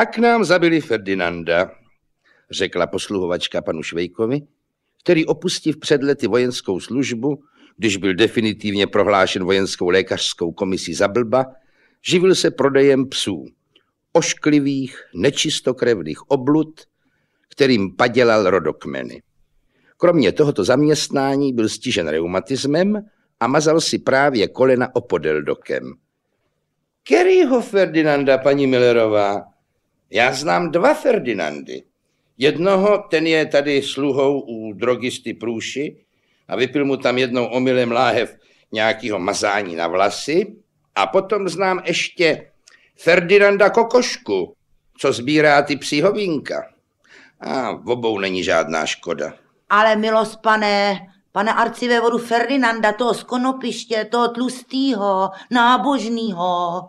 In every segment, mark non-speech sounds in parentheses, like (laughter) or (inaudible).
Tak nám zabili Ferdinanda, řekla posluhovačka panu Švejkovi, který opustil před lety vojenskou službu, když byl definitivně prohlášen vojenskou lékařskou komisí za blba, živil se prodejem psů, ošklivých, nečistokrevných oblud, kterým padělal rodokmeny. Kromě tohoto zaměstnání byl stižen reumatismem a mazal si právě kolena opodel dokem. Kerryho Ferdinanda, paní Millerová? Já znám dva Ferdinandy. Jednoho, ten je tady sluhou u drogisty Průši a vypil mu tam jednou omylem láhev nějakého mazání na vlasy. A potom znám ještě Ferdinanda Kokošku, co sbírá ty psíhovínka. A v obou není žádná škoda. Ale milost, pane, Pane arcivévodu Ferdinanda, toho z konopiště, toho tlustýho, nábožnýho.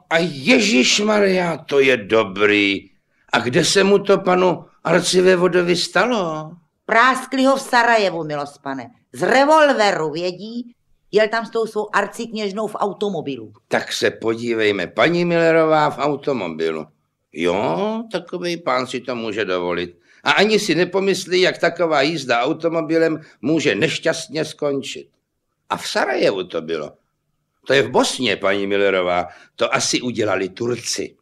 A Ježíš Maria, to je dobrý. A kde se mu to panu Arcivevodovi stalo? Práskli ho v Sarajevu, milost pane. Z revolveru, vědí? Jel tam s tou svou arcikněžnou v automobilu. Tak se podívejme, paní Millerová v automobilu. Jo, takový pán si to může dovolit. A ani si nepomyslí, jak taková jízda automobilem může nešťastně skončit. A v Sarajevu to bylo. To je v Bosně, paní Millerová. To asi udělali Turci.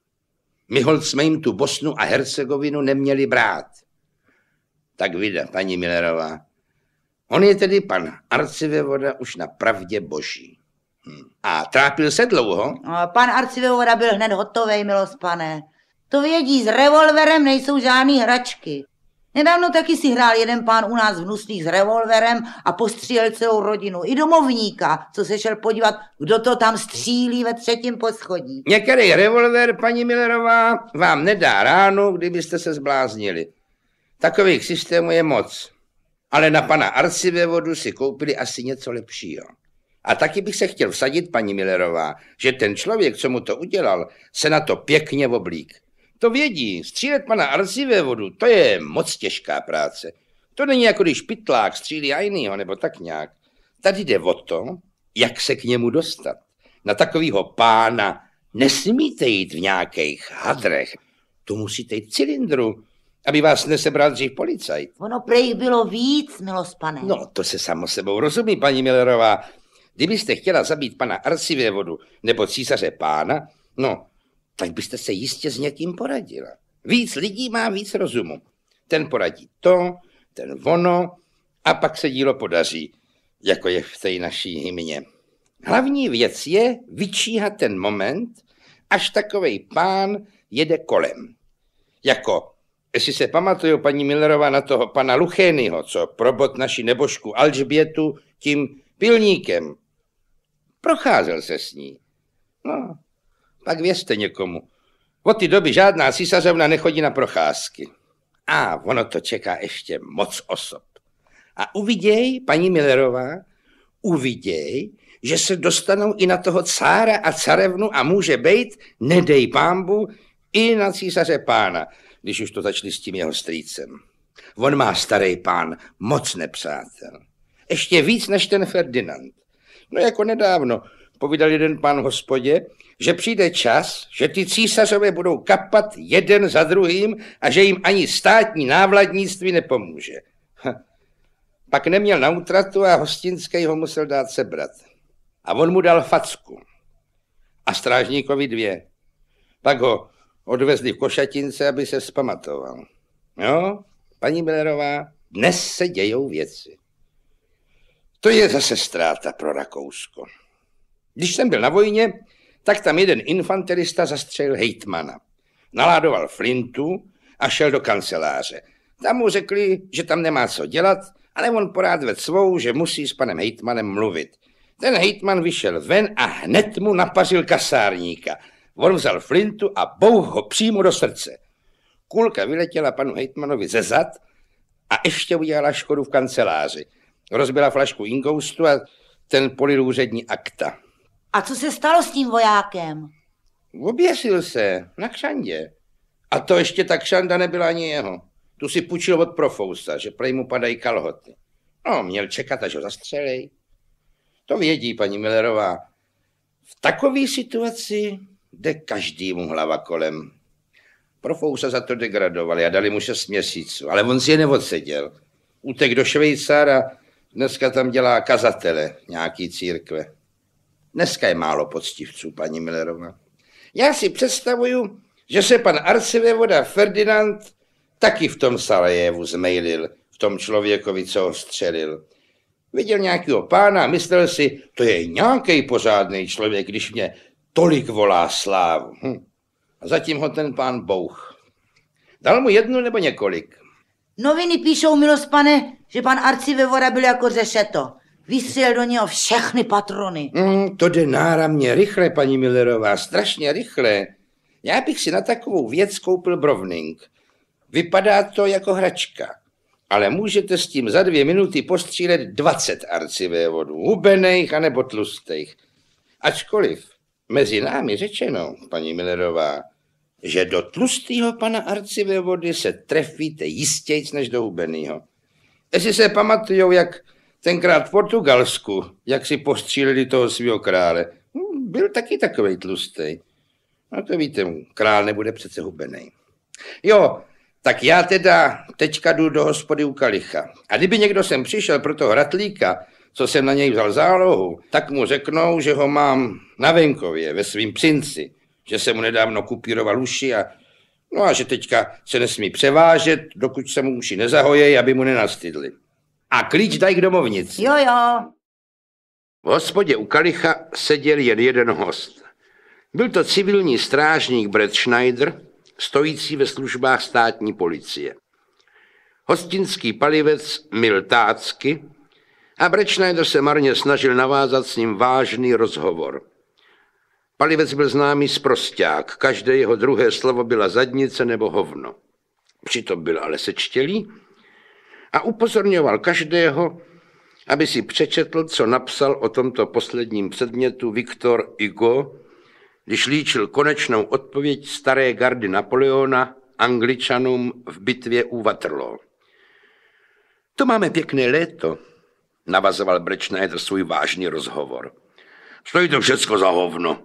My hold jsme jim tu Bosnu a Hercegovinu neměli brát. Tak vyda, paní Millerová. On je tedy pan arcivevoda už na pravdě boží. Hm. A trápil se dlouho? No, pan arcivevoda byl hned hotový, milost pane. To vědí, s revolverem nejsou žádný hračky. Nedávno taky si hrál jeden pán u nás v Nusných s revolverem a postřílel celou rodinu. I domovníka, co se šel podívat, kdo to tam střílí ve třetím poschodí. Některý revolver, paní Millerová, vám nedá ránu, kdybyste se zbláznili. Takových systémů je moc. Ale na pana Arci ve vodu si koupili asi něco lepšího. A taky bych se chtěl vsadit, paní Millerová, že ten člověk, co mu to udělal, se na to pěkně oblík. To vědí, střílet pana Arci vodu, to je moc těžká práce. To není jako když pitlák střílí a jinýho, nebo tak nějak. Tady jde o to, jak se k němu dostat. Na takového pána nesmíte jít v nějakých hadrech. To musíte jít cylindru, aby vás nesebral dřív policajt. Ono prej bylo víc, milost pane. No, to se samo sebou rozumí, paní Millerová. Kdybyste chtěla zabít pana vodu nebo císaře pána, no, tak byste se jistě s někým poradila. Víc lidí má víc rozumu. Ten poradí to, ten ono a pak se dílo podaří, jako je v té naší hymně. Hlavní věc je vyčíhat ten moment, až takovej pán jede kolem. Jako, jestli se pamatuju paní Millerová na toho pana Luchényho, co probot naši nebožku Alžbětu tím pilníkem. Procházel se s ní. No, pak věřte někomu. Od ty doby žádná císařovna nechodí na procházky. A ono to čeká ještě moc osob. A uviděj, paní Millerová, uviděj, že se dostanou i na toho cára a carevnu a může být, nedej pámbu, i na císaře pána, když už to začali s tím jeho strýcem. On má starý pán, moc nepřátel. Ještě víc než ten Ferdinand. No jako nedávno, povídal jeden pán hospodě, že přijde čas, že ty císařové budou kapat jeden za druhým a že jim ani státní návladnictví nepomůže. Ha. Pak neměl na útratu a hostinský ho musel dát sebrat. A on mu dal facku. A strážníkovi dvě. Pak ho odvezli v Košatince, aby se zpamatoval. Jo, paní Millerová, dnes se dějou věci. To je zase ztráta pro Rakousko. Když jsem byl na vojně, tak tam jeden infanterista zastřelil hejtmana. Naládoval flintu a šel do kanceláře. Tam mu řekli, že tam nemá co dělat, ale on porád ved svou, že musí s panem hejtmanem mluvit. Ten hejtman vyšel ven a hned mu napařil kasárníka. On vzal flintu a bouh ho přímo do srdce. Kulka vyletěla panu hejtmanovi ze zad a ještě udělala škodu v kanceláři. Rozbila flašku ingoustu a ten polil úřední akta. A co se stalo s tím vojákem? Oběsil se na kšandě. A to ještě ta kšanda nebyla ani jeho. Tu si půjčil od profousa, že prej mu padají kalhoty. No, měl čekat, až ho zastřelej. To vědí paní Millerová. V takové situaci jde každému hlava kolem. Profousa za to degradovali a dali mu šest měsíců, ale on si je neodseděl. Utek do Švejcara, dneska tam dělá kazatele nějaký církve. Dneska je málo poctivců, paní Millerovna. Já si představuju, že se pan arcivévoda Ferdinand taky v tom Sarajevu zmejlil, v tom člověkovi, co ho střelil. Viděl nějakého pána a myslel si, to je nějaký pořádný člověk, když mě tolik volá slávu. Hm. A zatím ho ten pán bouch. Dal mu jednu nebo několik. Noviny píšou, milost pane, že pan arcivévoda byl jako řešeto. Vystřel do něho všechny patrony. Mm, to jde náramně rychle, paní Millerová, strašně rychle. Já bych si na takovou věc koupil brovning. Vypadá to jako hračka. Ale můžete s tím za dvě minuty postřílet 20 arcivévodů, hubených anebo tlustých. Ačkoliv, mezi námi řečeno, paní Millerová, že do tlustého pana arcivévody se trefíte jistěji než do hubenýho. Jestli se pamatujou, jak Tenkrát v Portugalsku, jak si postříleli toho svého krále, hm, byl taky takový tlustý. No to víte, král nebude přece hubený. Jo, tak já teda teďka jdu do hospody u Kalicha. A kdyby někdo sem přišel pro toho ratlíka, co jsem na něj vzal zálohu, tak mu řeknou, že ho mám na venkově, ve svým princi, že se mu nedávno kupíroval uši a no a že teďka se nesmí převážet, dokud se mu uši nezahojejí, aby mu nenastydli a klíč daj k domovnici. Jo, jo. V hospodě u Kalicha seděl jen jeden host. Byl to civilní strážník Brett Schneider, stojící ve službách státní policie. Hostinský palivec mil tácky a Brett Schneider se marně snažil navázat s ním vážný rozhovor. Palivec byl známý z prosták, každé jeho druhé slovo byla zadnice nebo hovno. Přitom byl ale sečtělý a upozorňoval každého, aby si přečetl, co napsal o tomto posledním předmětu Viktor Hugo, když líčil konečnou odpověď staré gardy Napoleona angličanům v bitvě u Waterloo. To máme pěkné léto, navazoval Brečnétr svůj vážný rozhovor. Stojí to všecko za hovno,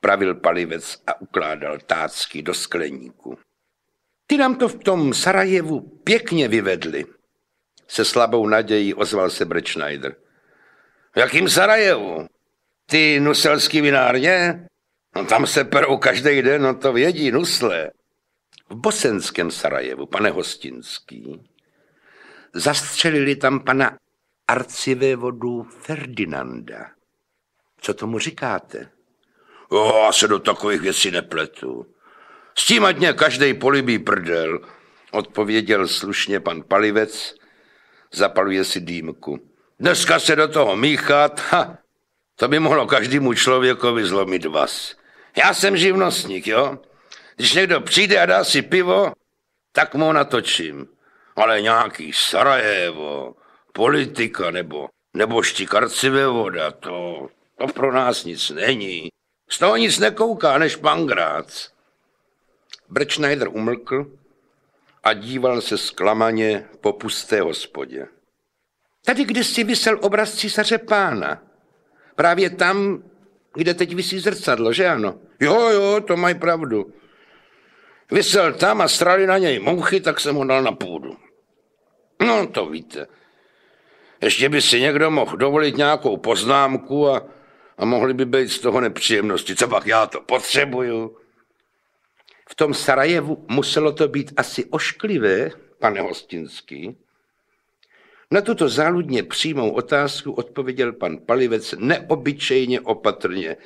pravil palivec a ukládal tácky do skleníku. Ty nám to v tom Sarajevu pěkně vyvedli. Se slabou nadějí ozval se Brečnajder. V jakým Sarajevu? Ty nuselský vinárně? No tam se perou každý den, no to vědí nusle. V bosenském Sarajevu, pane Hostinský, zastřelili tam pana vodu Ferdinanda. Co tomu říkáte? O, já se do takových věcí nepletu. S tím ať mě každej polibí prdel, odpověděl slušně pan Palivec, zapaluje si dýmku. Dneska se do toho míchat, ha, to by mohlo každému člověkovi zlomit vás. Já jsem živnostník, jo? Když někdo přijde a dá si pivo, tak mu natočím. Ale nějaký Sarajevo, politika nebo, nebo štikarci ve voda, to, to pro nás nic není. Z toho nic nekouká než pan Grác. Brčnajder umlkl a díval se zklamaně po pusté hospodě. Tady kdysi vysel obraz císaře pána. Právě tam, kde teď vysí zrcadlo, že ano? Jo, jo, to mají pravdu. Vysel tam a strali na něj mouchy, tak jsem ho dal na půdu. No, to víte. Ještě by si někdo mohl dovolit nějakou poznámku a, a mohli by být z toho nepříjemnosti. Co pak já to potřebuju? V tom Sarajevu muselo to být asi ošklivé, pane Hostinský. Na tuto záludně přímou otázku odpověděl pan Palivec neobyčejně opatrně.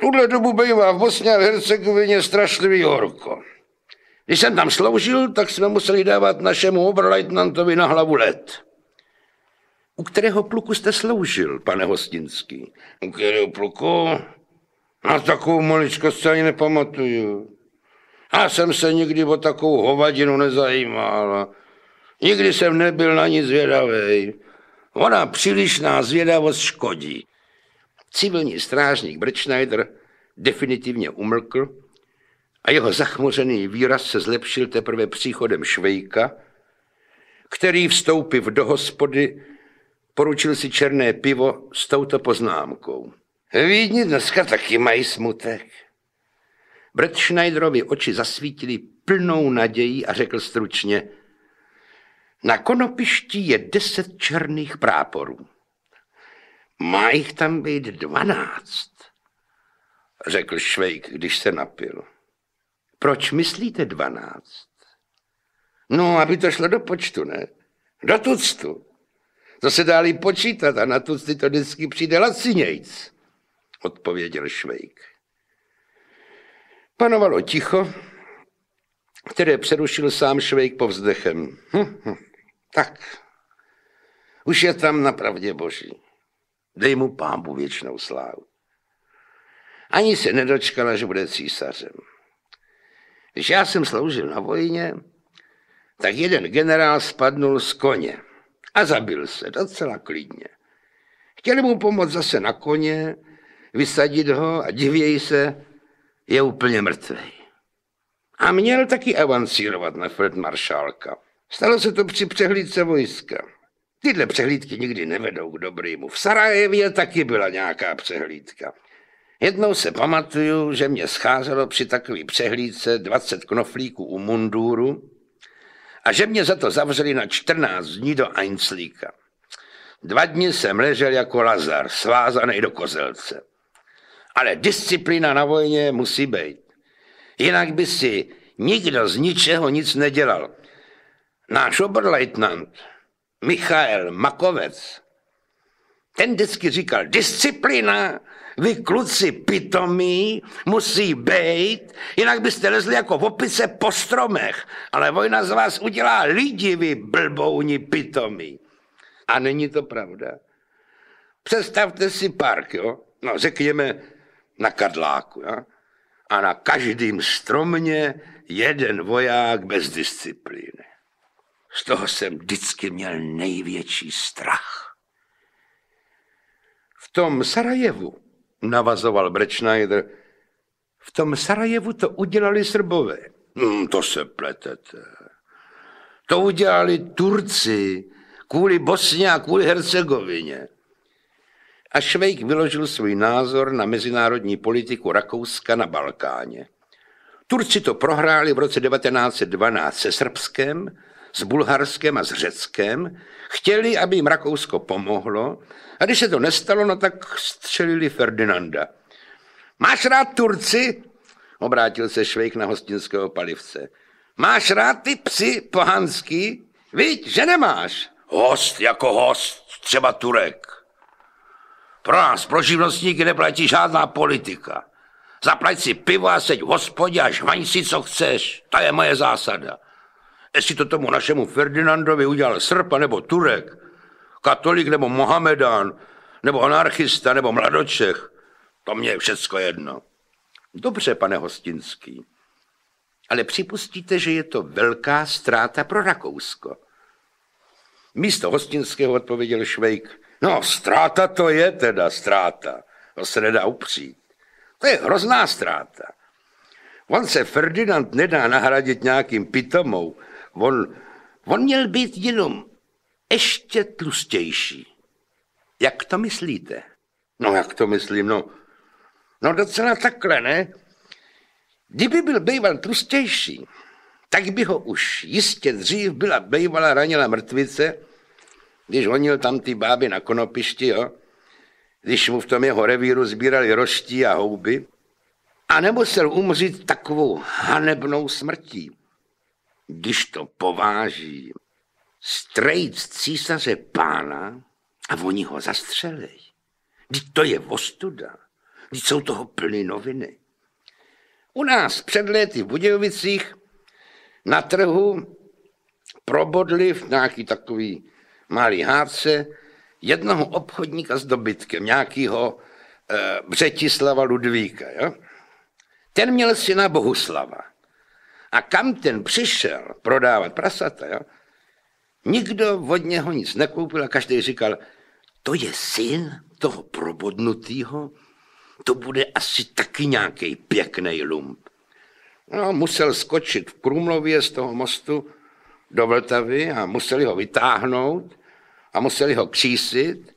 Tuhle dobu bývá v Bosně a Hercegovině strašlivý horko. Když jsem tam sloužil, tak jsme museli dávat našemu obrlajtnantovi na hlavu let. U kterého pluku jste sloužil, pane Hostinský? U kterého pluku? Na takovou maličkost se ani nepamatuju. Já jsem se nikdy o takovou hovadinu nezajímal. Nikdy jsem nebyl na ní zvědavý. Ona přílišná zvědavost škodí. Civilní strážník Brčnajder definitivně umlkl a jeho zachmuřený výraz se zlepšil teprve příchodem Švejka, který vstoupiv do hospody poručil si černé pivo s touto poznámkou. Vídni dneska taky mají smutek. Brett Schneiderovi oči zasvítily plnou nadějí a řekl stručně, na konopišti je deset černých práporů. Má jich tam být dvanáct, řekl Švejk, když se napil. Proč myslíte dvanáct? No, aby to šlo do počtu, ne? Do tuctu. To se dá počítat a na tucty to vždycky přijde lacinějc, odpověděl Švejk. Panovalo ticho, které přerušil sám Švejk povzdechem. Hm, hm, tak, už je tam pravdě boží. Dej mu pámbu věčnou slávu. Ani se nedočkala, že bude císařem. Když já jsem sloužil na vojně, tak jeden generál spadnul z koně a zabil se docela klidně. Chtěli mu pomoct zase na koně, vysadit ho a divěj se, je úplně mrtvý. A měl taky avancírovat na feldmaršálka. Stalo se to při přehlídce vojska. Tyhle přehlídky nikdy nevedou k dobrýmu. V Sarajevě taky byla nějaká přehlídka. Jednou se pamatuju, že mě scházelo při takové přehlídce 20 knoflíků u munduru a že mě za to zavřeli na 14 dní do Einzlíka. Dva dny jsem ležel jako Lazar, svázaný do kozelce. Ale disciplína na vojně musí být. Jinak by si nikdo z ničeho nic nedělal. Náš oberleitnant Michael Makovec, ten vždycky říkal, disciplína, vy kluci pitomí, musí být, jinak byste lezli jako v opice po stromech, ale vojna z vás udělá lidi, vy blbouni pitomí. A není to pravda. Představte si park, jo? No, řekněme na kadláku. Ja? A na každém stromě jeden voják bez disciplíny. Z toho jsem vždycky měl největší strach. V tom Sarajevu, navazoval Brečnajder, v tom Sarajevu to udělali Srbové. Hmm, to se pletete. To udělali Turci kvůli Bosně a kvůli Hercegovině. A Švejk vyložil svůj názor na mezinárodní politiku Rakouska na Balkáně. Turci to prohráli v roce 1912 se Srbskem, s Bulharskem a s Řeckem, chtěli, aby jim Rakousko pomohlo a když se to nestalo, no tak střelili Ferdinanda. Máš rád Turci? Obrátil se Švejk na hostinského palivce. Máš rád ty psy pohanský? Víď, že nemáš? Host jako host, třeba Turek. Pro nás, pro živnostníky, neplatí žádná politika. Zaplať si pivo a seď v hospodě a žvaň si, co chceš. To je moje zásada. Jestli to tomu našemu Ferdinandovi udělal Srpa nebo Turek, katolik nebo Mohamedán, nebo anarchista, nebo mladočech, to mě je všecko jedno. Dobře, pane Hostinský, ale připustíte, že je to velká ztráta pro Rakousko. Místo Hostinského odpověděl Švejk. No, ztráta to je teda ztráta. To se nedá upřít. To je hrozná ztráta. On se Ferdinand nedá nahradit nějakým pitomou. On, on měl být jenom ještě tlustější. Jak to myslíte? No, jak to myslím, no. No docela takhle, ne? Kdyby byl bejval tlustější, tak by ho už jistě dřív byla bejvala ranila mrtvice když honil tam ty báby na konopišti, jo, když mu v tom jeho revíru sbírali roští a houby, a nemusel umřít takovou hanebnou smrtí. Když to pováží strejc císaře pána a oni ho zastřelej. Když to je ostuda, když jsou toho plny noviny. U nás před léty v Budějovicích na trhu probodli v nějaký takový malý hádce jednoho obchodníka s dobytkem, nějakého e, eh, Břetislava Ludvíka. Jo? Ten měl syna Bohuslava. A kam ten přišel prodávat prasata, jo? nikdo od něho nic nekoupil a každý říkal, to je syn toho probodnutýho, to bude asi taky nějaký pěkný lump. No, musel skočit v Krumlově z toho mostu do Vltavy a museli ho vytáhnout a museli ho křísit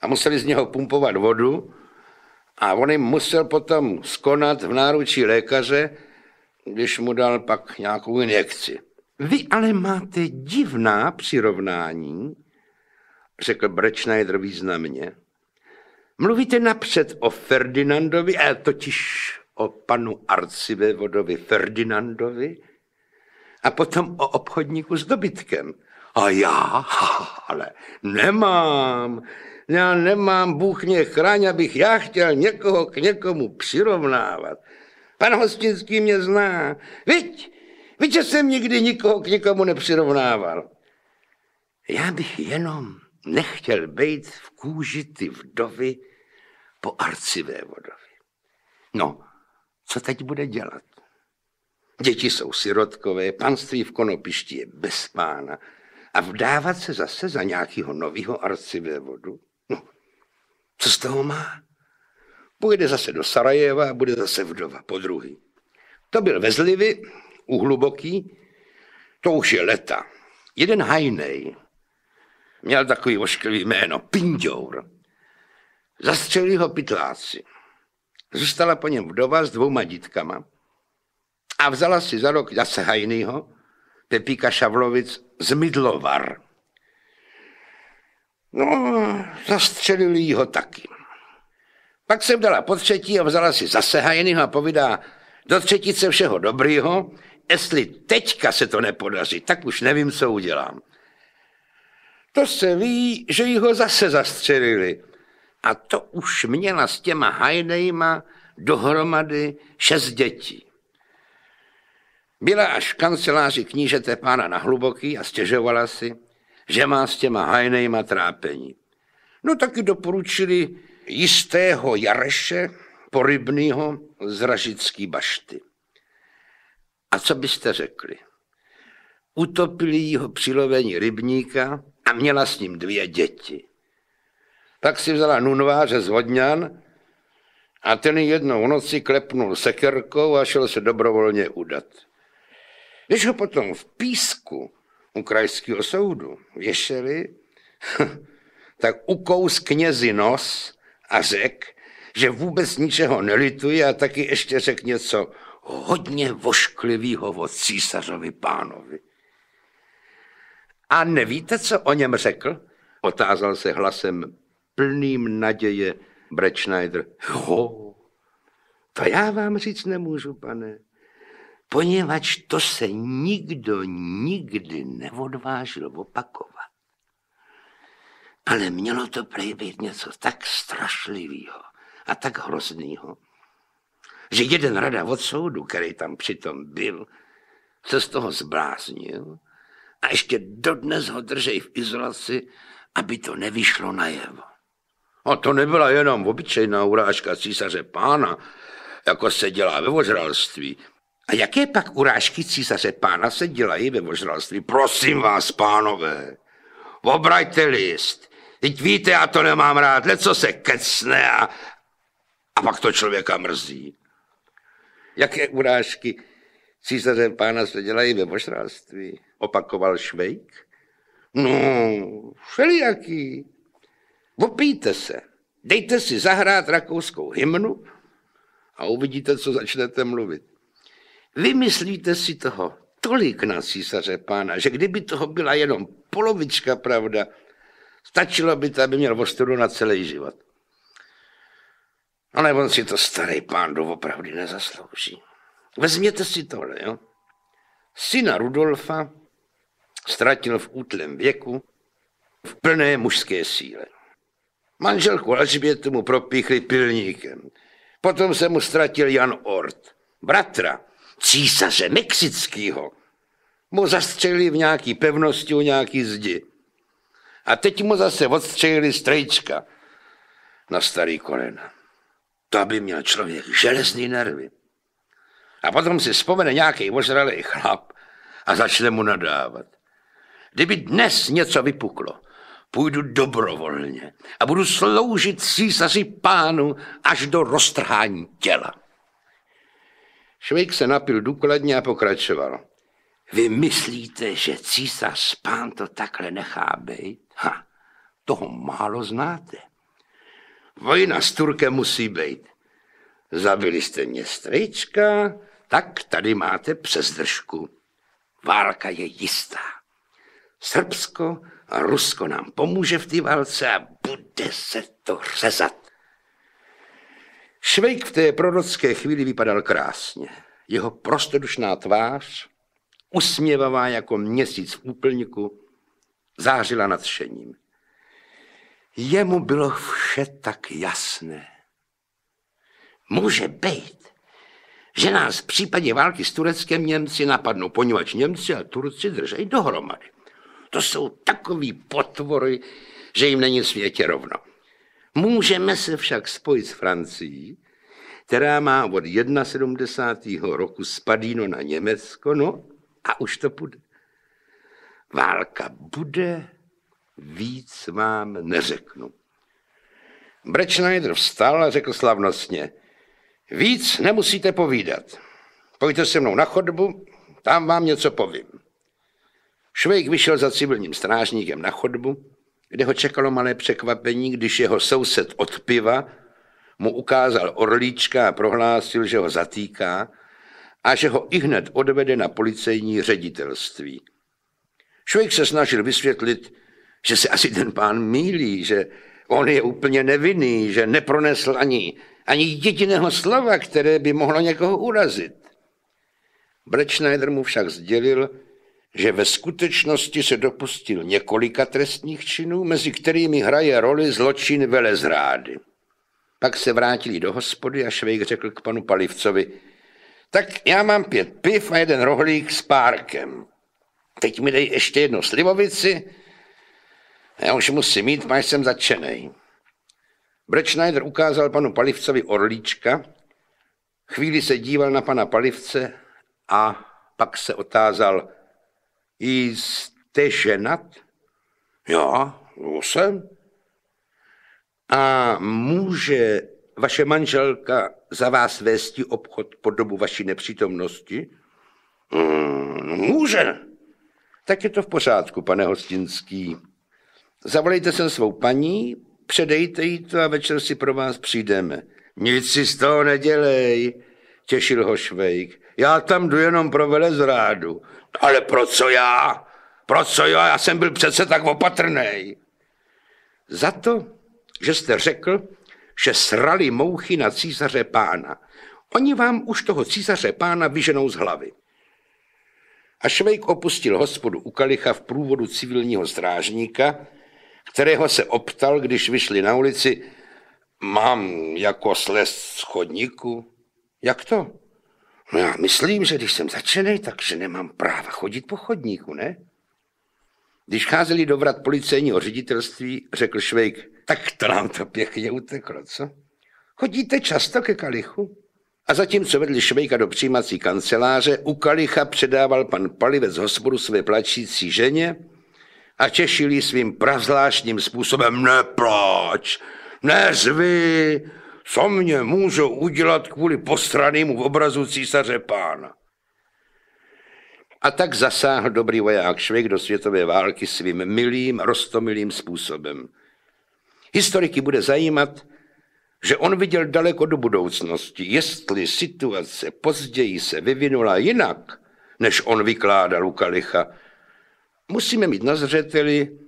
a museli z něho pumpovat vodu a on jim musel potom skonat v náručí lékaře, když mu dal pak nějakou injekci. Vy ale máte divná přirovnání, řekl Brečnajder významně. Mluvíte napřed o Ferdinandovi, a totiž o panu arcivévodovi Ferdinandovi, a potom o obchodníku s dobytkem – a já, ale nemám, já nemám, Bůh mě chraň, abych já chtěl někoho k někomu přirovnávat. Pan Hostinský mě zná. Viď, viď, že jsem nikdy nikoho k někomu nepřirovnával. Já bych jenom nechtěl být v kůži ty vdovy po arcivé vodovi. No, co teď bude dělat? Děti jsou sirotkové, panství v Konopišti je bez pána a vdávat se zase za nějakého nového arcivévodu? No, co z toho má? Půjde zase do Sarajeva a bude zase vdova po druhý. To byl vezlivý, uhluboký, to už je leta. Jeden hajnej měl takový ošklivý jméno, Pindjour. Zastřelili ho pytláci. Zůstala po něm vdova s dvouma dítkama a vzala si za rok zase hajnýho Pepíka Šavlovic z Midlovar. No, zastřelili ho taky. Pak jsem dala po třetí a vzala si zase Hajnyho a povídá, do třetice všeho dobrýho, jestli teďka se to nepodaří, tak už nevím, co udělám. To se ví, že ji ho zase zastřelili. A to už měla s těma Hajdejma dohromady šest dětí. Byla až v kanceláři knížete pána na hluboký a stěžovala si, že má s těma hajnejma trápení. No taky doporučili jistého Jareše porybnýho z Ražický bašty. A co byste řekli? Utopili jeho přilovení rybníka a měla s ním dvě děti. Tak si vzala nunváře z Vodňan a ten jednou v noci klepnul sekerkou a šel se dobrovolně udat. Když ho potom v písku u krajského soudu věšeli, (laughs) tak ukous knězi nos a řek, že vůbec ničeho nelituje a taky ještě řek něco hodně vošklivýho od císařovi pánovi. A nevíte, co o něm řekl? Otázal se hlasem plným naděje Brechneider. Jo, to já vám říct nemůžu, pane poněvadž to se nikdo nikdy neodvážil opakovat. Ale mělo to prej být něco tak strašlivého a tak hroznýho, že jeden rada od soudu, který tam přitom byl, se z toho zbláznil a ještě dodnes ho držej v izolaci, aby to nevyšlo najevo. A to nebyla jenom obyčejná urážka císaře pána, jako se dělá ve vožralství, a jaké pak urážky císaře pána se dělají ve možnosti? Prosím vás, pánové, obrajte list. Teď víte, já to nemám rád, leco se kecne a, a pak to člověka mrzí. Jaké urážky císaře pána se dělají ve vožralství? Opakoval Švejk. No, všelijaký. Vopíte se, dejte si zahrát rakouskou hymnu a uvidíte, co začnete mluvit. Vymyslíte si toho tolik na císaře pána, že kdyby toho byla jenom polovička pravda, stačilo by to, aby měl vostudu na celý život. Ale on si to starý pán doopravdy nezaslouží. Vezměte si tohle, jo? Syna Rudolfa ztratil v útlém věku v plné mužské síle. Manželku Alžbětu mu propíchli pilníkem. Potom se mu ztratil Jan Ort, bratra, císaře mexického mu zastřelili v nějaký pevnosti u nějaký zdi. A teď mu zase odstřelili strejčka na starý kolena. To, aby měl člověk železný nervy. A potom si vzpomene nějaký ožralý chlap a začne mu nadávat. Kdyby dnes něco vypuklo, půjdu dobrovolně a budu sloužit císaři pánu až do roztrhání těla. Švejk se napil důkladně a pokračoval. Vy myslíte, že císař spán to takhle nechá být? Ha, toho málo znáte. Vojna s Turkem musí být. Zabili jste mě strejčka, tak tady máte přezdržku. Válka je jistá. Srbsko a Rusko nám pomůže v té válce a bude se to řezat. Švejk v té prorocké chvíli vypadal krásně. Jeho prostodušná tvář, usměvavá jako měsíc v úplňku, zářila nadšením. Jemu bylo vše tak jasné. Může být, že nás v případě války s Tureckem Němci napadnou, poněvadž Němci a Turci držejí dohromady. To jsou takový potvory, že jim není světě rovno. Můžeme se však spojit s Francií, která má od 71. roku spadíno na Německo, no a už to bude. Válka bude, víc vám neřeknu. Brečnajder vstal a řekl slavnostně, víc nemusíte povídat. Pojďte se mnou na chodbu, tam vám něco povím. Švejk vyšel za civilním strážníkem na chodbu, kde ho čekalo malé překvapení, když jeho soused od piva mu ukázal orlíčka a prohlásil, že ho zatýká a že ho i hned odvede na policejní ředitelství. Švejk se snažil vysvětlit, že se asi ten pán mílí, že on je úplně nevinný, že nepronesl ani, ani jediného slova, které by mohlo někoho urazit. Brečnajder mu však sdělil, že ve skutečnosti se dopustil několika trestních činů, mezi kterými hraje roli zločin velezrády. Pak se vrátili do hospody a Švejk řekl k panu Palivcovi, tak já mám pět piv a jeden rohlík s párkem. Teď mi dej ještě jednu slivovici, já už musím mít, máš jsem začenej. Brečnajder ukázal panu Palivcovi orlíčka, chvíli se díval na pana Palivce a pak se otázal, Jste ženat? jo, jsem. A může vaše manželka za vás vésti obchod po dobu vaší nepřítomnosti? Mm, může. Tak je to v pořádku, pane Hostinský. Zavolejte sem svou paní, předejte jí to a večer si pro vás přijdeme. Nic si z toho nedělej těšil ho Švejk. Já tam jdu jenom pro zrádu. Ale pro co já? Pro co já? Já jsem byl přece tak opatrný. Za to, že jste řekl, že srali mouchy na císaře pána. Oni vám už toho císaře pána vyženou z hlavy. A Švejk opustil hospodu u Kalicha v průvodu civilního strážníka, kterého se optal, když vyšli na ulici, mám jako slest schodníku. Jak to? No já myslím, že když jsem začený, takže nemám práva chodit po chodníku, ne? Když cházeli do vrat policejního ředitelství, řekl Švejk, tak to nám to pěkně uteklo, co? Chodíte často ke kalichu? A zatímco vedli Švejka do přijímací kanceláře, u kalicha předával pan Palivec hospodu své plačící ženě a těšili svým pravzvláštním způsobem nepláč, nezvy, co mě můžou udělat kvůli postranému obrazu císaře pána. A tak zasáhl dobrý voják Švejk do světové války svým milým, rostomilým způsobem. Historiky bude zajímat, že on viděl daleko do budoucnosti, jestli situace později se vyvinula jinak, než on vykládal u Kalicha. Musíme mít na zřeteli,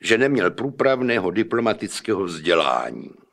že neměl průpravného diplomatického vzdělání.